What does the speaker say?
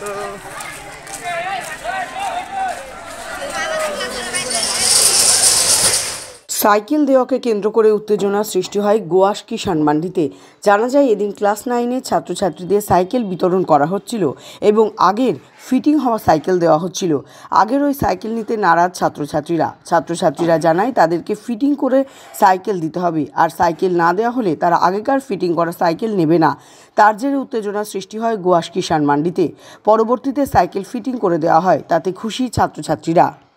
তো সাইকেল দেওয়াকে কেন্দ্র করে উত্তেজনা সৃষ্টি হয় গোয়াস কিষাণ মান্ডিতে জানা যায় এদিন ক্লাস নাইনের ছাত্রছাত্রীদের সাইকেল বিতরণ করা হচ্ছিল এবং আগের ফিটিং হওয়া সাইকেল দেওয়া হচ্ছিল আগের ওই সাইকেল নিতে নারাজ ছাত্রছাত্রীরা ছাত্রছাত্রীরা জানায় তাদেরকে ফিটিং করে সাইকেল দিতে হবে আর সাইকেল না দেওয়া হলে তারা আগেকার ফিটিং করা সাইকেল নেবে না তার জেরে উত্তেজনা সৃষ্টি হয় গোয়াশ কিষাণ মান্ডিতে পরবর্তীতে সাইকেল ফিটিং করে দেওয়া হয় তাতে খুশি ছাত্রছাত্রীরা